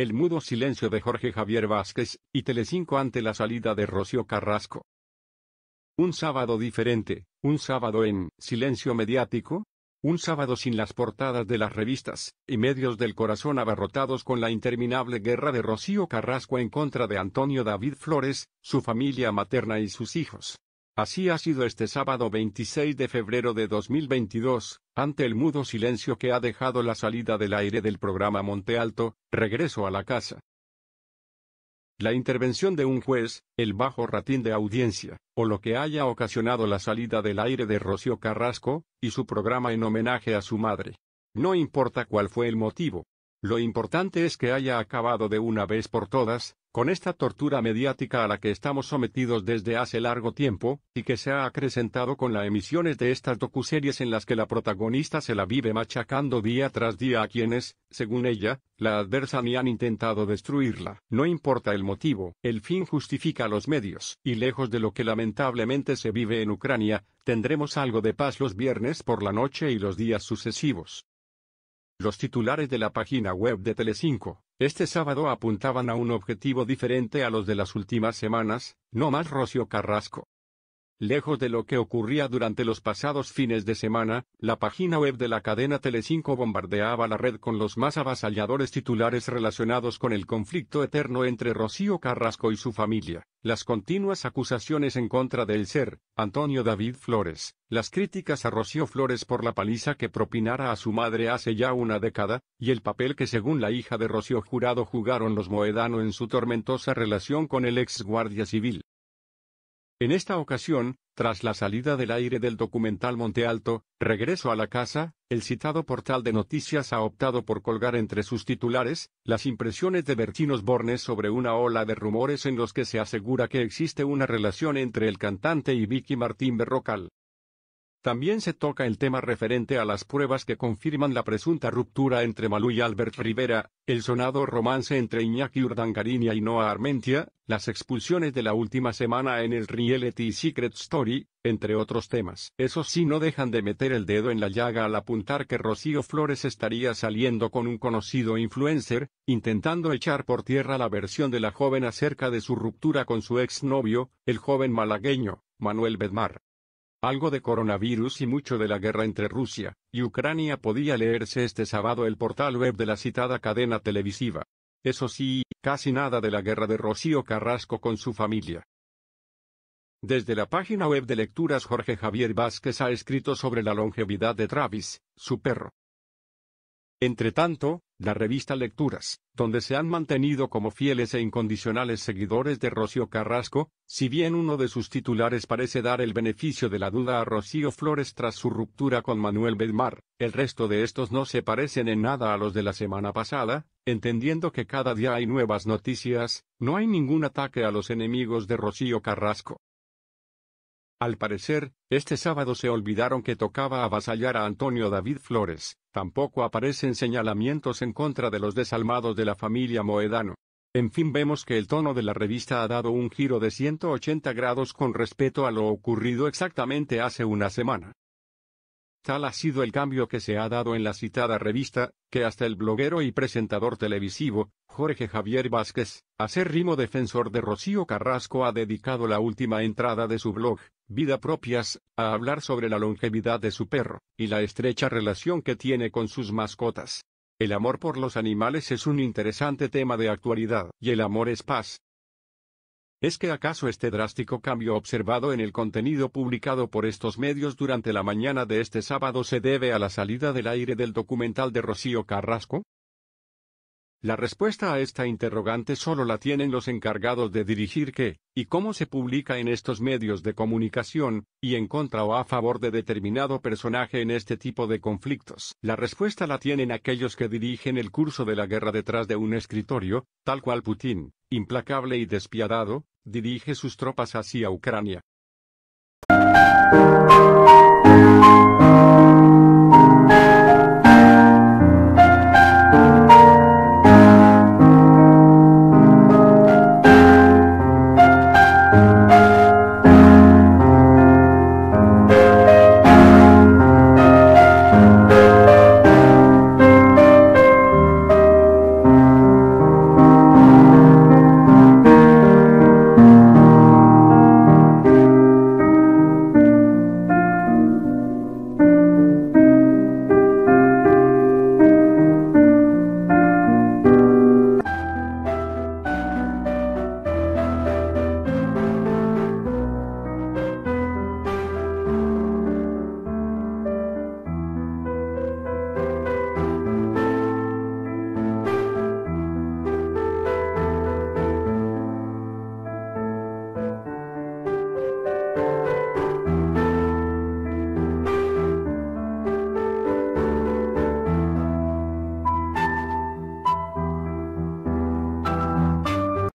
El mudo silencio de Jorge Javier Vázquez, y Telecinco ante la salida de Rocío Carrasco. Un sábado diferente, un sábado en silencio mediático, un sábado sin las portadas de las revistas, y medios del corazón abarrotados con la interminable guerra de Rocío Carrasco en contra de Antonio David Flores, su familia materna y sus hijos. Así ha sido este sábado 26 de febrero de 2022, ante el mudo silencio que ha dejado la salida del aire del programa Monte Alto, regreso a la casa. La intervención de un juez, el bajo ratín de audiencia, o lo que haya ocasionado la salida del aire de Rocío Carrasco, y su programa en homenaje a su madre. No importa cuál fue el motivo. Lo importante es que haya acabado de una vez por todas, con esta tortura mediática a la que estamos sometidos desde hace largo tiempo, y que se ha acrecentado con las emisiones de estas docuseries en las que la protagonista se la vive machacando día tras día a quienes, según ella, la adversan y han intentado destruirla. No importa el motivo, el fin justifica los medios, y lejos de lo que lamentablemente se vive en Ucrania, tendremos algo de paz los viernes por la noche y los días sucesivos. Los titulares de la página web de Telecinco, este sábado apuntaban a un objetivo diferente a los de las últimas semanas, no más Rocío Carrasco. Lejos de lo que ocurría durante los pasados fines de semana, la página web de la cadena Telecinco bombardeaba la red con los más avasalladores titulares relacionados con el conflicto eterno entre Rocío Carrasco y su familia, las continuas acusaciones en contra del ser, Antonio David Flores, las críticas a Rocío Flores por la paliza que propinara a su madre hace ya una década, y el papel que según la hija de Rocío Jurado jugaron los Moedano en su tormentosa relación con el ex guardia civil. En esta ocasión, tras la salida del aire del documental Monte Alto, Regreso a la Casa, el citado portal de noticias ha optado por colgar entre sus titulares, las impresiones de Bertino Bornes sobre una ola de rumores en los que se asegura que existe una relación entre el cantante y Vicky Martín Berrocal. También se toca el tema referente a las pruebas que confirman la presunta ruptura entre Malú y Albert Rivera, el sonado romance entre Iñaki Urdangarín y Noah Armentia, las expulsiones de la última semana en el reality Secret Story, entre otros temas. Eso sí no dejan de meter el dedo en la llaga al apuntar que Rocío Flores estaría saliendo con un conocido influencer, intentando echar por tierra la versión de la joven acerca de su ruptura con su exnovio, el joven malagueño, Manuel Bedmar. Algo de coronavirus y mucho de la guerra entre Rusia y Ucrania podía leerse este sábado el portal web de la citada cadena televisiva. Eso sí, casi nada de la guerra de Rocío Carrasco con su familia. Desde la página web de lecturas Jorge Javier Vázquez ha escrito sobre la longevidad de Travis, su perro. Entretanto la revista Lecturas, donde se han mantenido como fieles e incondicionales seguidores de Rocío Carrasco, si bien uno de sus titulares parece dar el beneficio de la duda a Rocío Flores tras su ruptura con Manuel Bedmar, el resto de estos no se parecen en nada a los de la semana pasada, entendiendo que cada día hay nuevas noticias, no hay ningún ataque a los enemigos de Rocío Carrasco. Al parecer, este sábado se olvidaron que tocaba avasallar a Antonio David Flores, tampoco aparecen señalamientos en contra de los desalmados de la familia Moedano. En fin, vemos que el tono de la revista ha dado un giro de 180 grados con respecto a lo ocurrido exactamente hace una semana ha sido el cambio que se ha dado en la citada revista, que hasta el bloguero y presentador televisivo, Jorge Javier Vázquez, a ser rimo defensor de Rocío Carrasco ha dedicado la última entrada de su blog, Vida Propias, a hablar sobre la longevidad de su perro, y la estrecha relación que tiene con sus mascotas. El amor por los animales es un interesante tema de actualidad, y el amor es paz, ¿Es que acaso este drástico cambio observado en el contenido publicado por estos medios durante la mañana de este sábado se debe a la salida del aire del documental de Rocío Carrasco? La respuesta a esta interrogante solo la tienen los encargados de dirigir qué y cómo se publica en estos medios de comunicación, y en contra o a favor de determinado personaje en este tipo de conflictos. La respuesta la tienen aquellos que dirigen el curso de la guerra detrás de un escritorio, tal cual Putin, implacable y despiadado, dirige sus tropas hacia Ucrania.